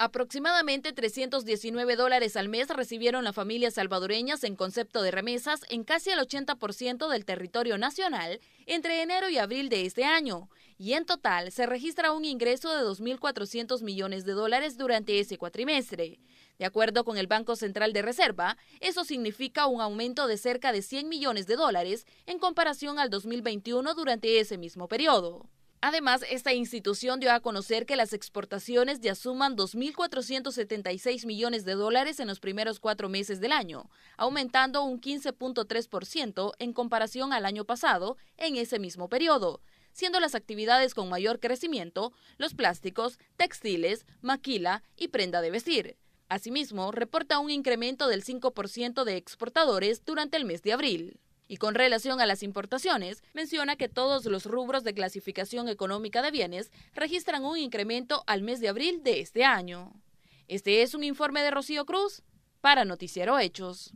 Aproximadamente 319 dólares al mes recibieron las familias salvadoreñas en concepto de remesas en casi el 80% del territorio nacional entre enero y abril de este año, y en total se registra un ingreso de 2.400 millones de dólares durante ese cuatrimestre. De acuerdo con el Banco Central de Reserva, eso significa un aumento de cerca de 100 millones de dólares en comparación al 2021 durante ese mismo periodo. Además, esta institución dio a conocer que las exportaciones ya suman 2.476 millones de dólares en los primeros cuatro meses del año, aumentando un 15.3% en comparación al año pasado en ese mismo periodo, siendo las actividades con mayor crecimiento los plásticos, textiles, maquila y prenda de vestir. Asimismo, reporta un incremento del 5% de exportadores durante el mes de abril. Y con relación a las importaciones, menciona que todos los rubros de clasificación económica de bienes registran un incremento al mes de abril de este año. Este es un informe de Rocío Cruz para Noticiero Hechos.